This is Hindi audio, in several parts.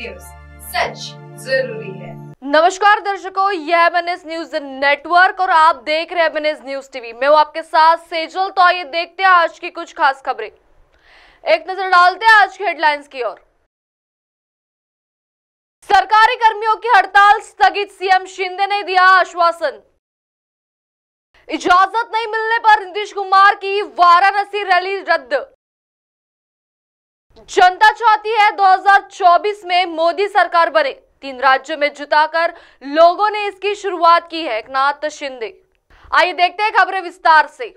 न्यूज सच जरूरी है नमस्कार दर्शकों यह एम न्यूज नेटवर्क और आप देख रहे हैं एम न्यूज टीवी मैं हूं आपके साथ सेजल तो आइए देखते हैं आज की कुछ खास खबरें एक नजर डालते हैं आज की हेडलाइंस की ओर सरकारी कर्मियों की हड़ताल स्थगित सीएम शिंदे ने दिया आश्वासन इजाजत नहीं मिलने पर नीतीश कुमार की वाराणसी रैली रद्द जनता चाहती है 2024 में मोदी सरकार बने तीन राज्यों में जुटाकर लोगों ने इसकी शुरुआत की है एक नाथ शिंदे आइए देखते हैं खबरें विस्तार से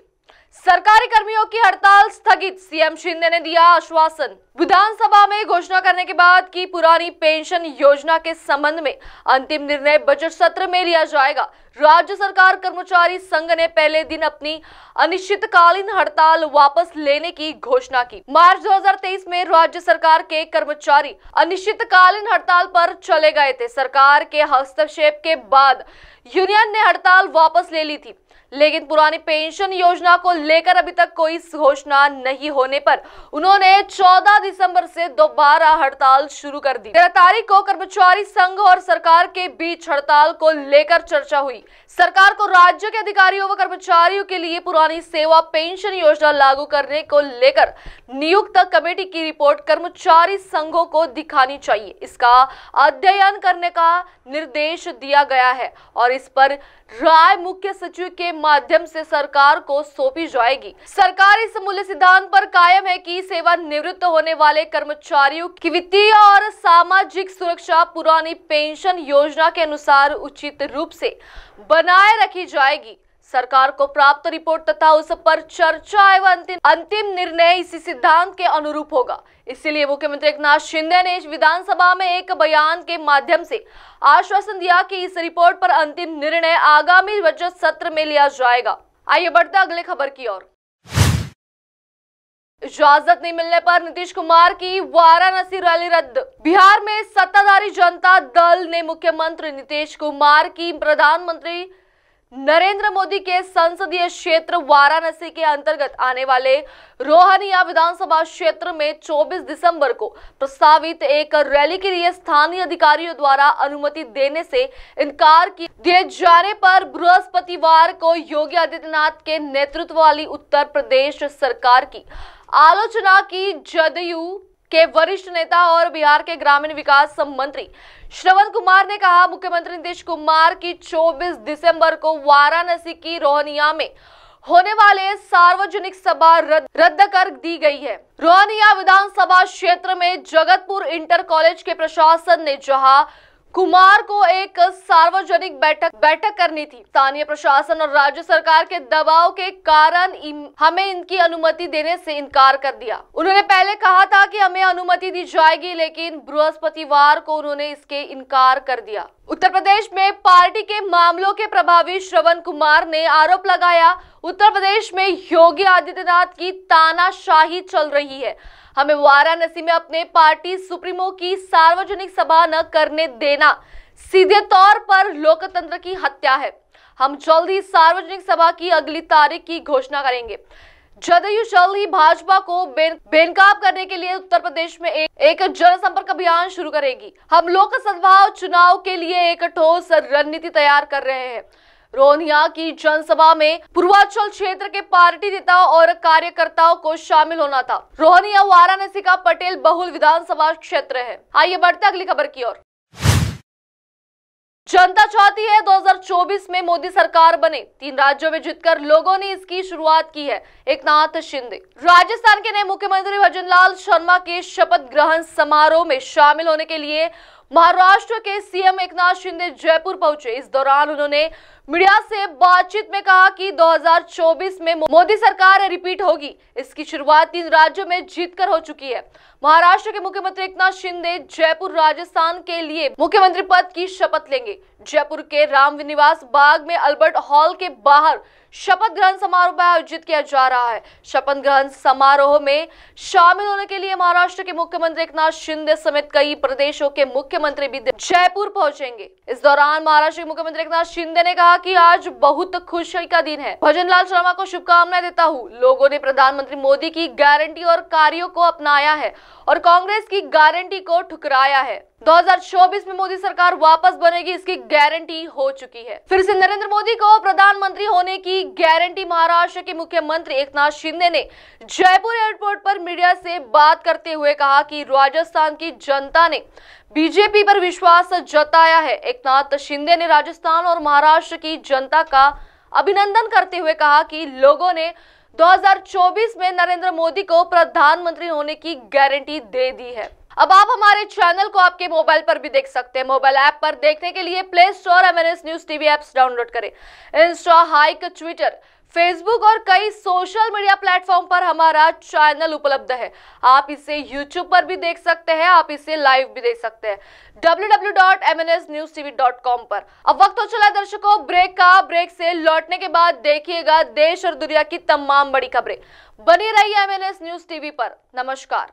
सरकारी कर्मियों की हड़ताल स्थगित सीएम शिंदे ने दिया आश्वासन विधानसभा में घोषणा करने के बाद की पुरानी पेंशन योजना के संबंध में अंतिम निर्णय बजट सत्र में लिया जाएगा राज्य सरकार कर्मचारी संघ ने पहले दिन अपनी अनिश्चितकालीन हड़ताल वापस लेने की घोषणा की मार्च 2023 में राज्य सरकार के कर्मचारी अनिश्चितकालीन हड़ताल पर चले गए थे सरकार के हस्तक्षेप के बाद यूनियन ने हड़ताल वापस ले ली थी लेकिन पुरानी पेंशन योजना को लेकर अभी तक कोई घोषणा नहीं होने पर उन्होंने 14 दिसंबर से दोबारा हड़ताल शुरू कर दी तेरह तारीख को कर्मचारी संघ और सरकार के बीच हड़ताल को लेकर चर्चा हुई सरकार को राज्य के अधिकारियों व कर्मचारियों के लिए पुरानी सेवा पेंशन योजना लागू करने को लेकर नियुक्त कमेटी की रिपोर्ट कर्मचारी संघों को दिखानी चाहिए इसका अध्ययन करने का निर्देश दिया गया है और इस पर राय मुख्य सचिव के माध्यम से सरकार को सौंपी जाएगी सरकार इस मूल्य सिद्धांत पर कायम है कि सेवानिवृत्त होने वाले कर्मचारियों की वित्तीय और सामाजिक सुरक्षा पुरानी पेंशन योजना के अनुसार उचित रूप से बनाए रखी जाएगी सरकार को प्राप्त रिपोर्ट तथा उस पर चर्चा एवं अंतिम अंतिम निर्णय इसी सिद्धांत के अनुरूप होगा इसीलिए मुख्यमंत्री नाथ शिंदे ने विधानसभा में एक बयान के माध्यम से आश्वासन दिया कि इस रिपोर्ट पर अंतिम निर्णय आगामी बजट सत्र में लिया जाएगा आइए बढ़ते अगले खबर की ओर इजाजत नहीं मिलने पर नीतीश कुमार की वाराणसी रैली रद्द बिहार में सत्ताधारी जनता दल ने मुख्यमंत्री नीतीश कुमार की प्रधानमंत्री नरेंद्र मोदी के संसदीय क्षेत्र वाराणसी के अंतर्गत आने वाले रोहनिया विधानसभा क्षेत्र में 24 दिसंबर को प्रस्तावित एक रैली के लिए स्थानीय अधिकारियों द्वारा अनुमति देने से इनकार किए जाने पर बृहस्पतिवार को योगी आदित्यनाथ के नेतृत्व वाली उत्तर प्रदेश सरकार की आलोचना की जदयू के वरिष्ठ नेता और बिहार के ग्रामीण विकास मंत्री श्रवण कुमार ने कहा मुख्यमंत्री नीतीश कुमार की 24 दिसंबर को वाराणसी की रोहनिया में होने वाले सार्वजनिक सभा रद्द, रद्द कर दी गई है रोहनिया विधानसभा क्षेत्र में जगतपुर इंटर कॉलेज के प्रशासन ने जहां कुमार को एक सार्वजनिक बैठक बैठक करनी थी स्थानीय प्रशासन और राज्य सरकार के दबाव के कारण हमें इनकी अनुमति देने से इनकार कर दिया उन्होंने पहले कहा था कि हमें अनुमति दी जाएगी लेकिन बृहस्पतिवार को उन्होंने इसके इनकार कर दिया उत्तर प्रदेश में पार्टी के मामलों के प्रभावी श्रवण कुमार ने आरोप लगाया उत्तर प्रदेश में योगी आदित्यनाथ की तानाशाही चल रही है हमें वाराणसी में अपने पार्टी सुप्रीमो की सार्वजनिक सभा न करने देना सीधे तौर पर लोकतंत्र की हत्या है हम जल्द ही सार्वजनिक सभा की अगली तारीख की घोषणा करेंगे जदयू जल्द ही भाजपा को बेनकाब करने के लिए उत्तर प्रदेश में एक, एक जनसंपर्क अभियान शुरू करेगी हम लोकसभा चुनाव के लिए एक ठोस रणनीति तैयार कर रहे हैं रोनिया की जनसभा में पूर्वांचल क्षेत्र के पार्टी नेता और कार्यकर्ताओं को शामिल होना था रोहनिया वाराणसी का पटेल बहुल विधानसभा क्षेत्र है आइए बढ़ते अगली खबर की ओर जनता चाहती है 2024 में मोदी सरकार बने तीन राज्यों में जीतकर लोगों ने इसकी शुरुआत की है एक नाथ शिंदे राजस्थान के नए मुख्यमंत्री भजनलाल शर्मा के शपथ ग्रहण समारोह में शामिल होने के लिए महाराष्ट्र के सीएम एक नाथ शिंदे जयपुर पहुंचे इस दौरान उन्होंने मीडिया से बातचीत में कहा कि 2024 में मोदी सरकार रिपीट होगी इसकी शुरुआत तीन राज्यों में जीत कर हो चुकी है महाराष्ट्र के मुख्यमंत्री एकनाथ शिंदे जयपुर राजस्थान के लिए मुख्यमंत्री पद की शपथ लेंगे जयपुर के राम विनिवास बाग में अल्बर्ट हॉल के बाहर शपथ ग्रहण समारोह आयोजित किया जा रहा है शपथ ग्रहण समारोह में शामिल होने के लिए महाराष्ट्र के मुख्यमंत्री एकनाथ शिंदे समेत कई प्रदेशों के मुख्यमंत्री भी जयपुर पहुंचेंगे इस दौरान महाराष्ट्र के मुख्यमंत्री एकनाथ शिंदे ने कहा कहा कि आज बहुत खुशी का दिन है भजन लाल शर्मा को शुभकामनाएं देता हूँ लोगों ने प्रधानमंत्री मोदी की गारंटी और कार्यो को अपनाया है और कांग्रेस की गारंटी को ठुकराया है 2024 में मोदी सरकार वापस बनेगी इसकी गारंटी हो चुकी है फिर से नरेंद्र मोदी को प्रधानमंत्री होने की गारंटी महाराष्ट्र के मुख्यमंत्री एकनाथ शिंदे ने जयपुर एयरपोर्ट पर मीडिया से बात करते हुए कहा कि राजस्थान की जनता ने बीजेपी पर विश्वास जताया है एकनाथ शिंदे ने राजस्थान और महाराष्ट्र की जनता का अभिनंदन करते हुए कहा कि लोगों ने 2024 में नरेंद्र मोदी को प्रधानमंत्री होने की गारंटी दे दी है अब आप हमारे चैनल को आपके मोबाइल पर भी देख सकते हैं मोबाइल ऐप पर देखने के लिए play store M news TV apps download करें इंस्टा हाइक ट्विटर फेसबुक और कई सोशल मीडिया प्लेटफॉर्म पर हमारा चैनल उपलब्ध है आप इसे यूट्यूब पर भी देख सकते हैं आप इसे लाइव भी देख सकते हैं कॉम पर अब वक्त हो चला है दर्शकों ब्रेक का ब्रेक से लौटने के बाद देखिएगा देश और दुनिया की तमाम बड़ी खबरें बनी रही एम न्यूज टीवी पर नमस्कार